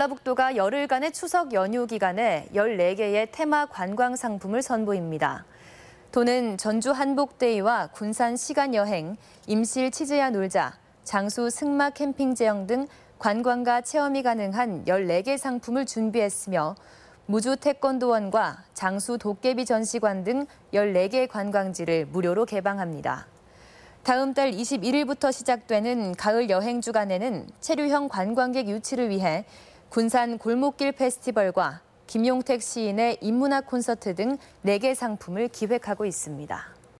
전라북도가 열흘간의 추석 연휴 기간에 14개의 테마 관광 상품을 선보입니다. 도는 전주 한복데이와 군산 시간여행, 임실 치즈야 놀자, 장수 승마 캠핑 제형 등 관광과 체험이 가능한 14개 상품을 준비했으며 무주 태권도원과 장수 도깨비 전시관 등 14개 관광지를 무료로 개방합니다. 다음 달 21일부터 시작되는 가을 여행 주간에는 체류형 관광객 유치를 위해 군산 골목길 페스티벌과 김용택 시인의 인문학 콘서트 등 4개 상품을 기획하고 있습니다.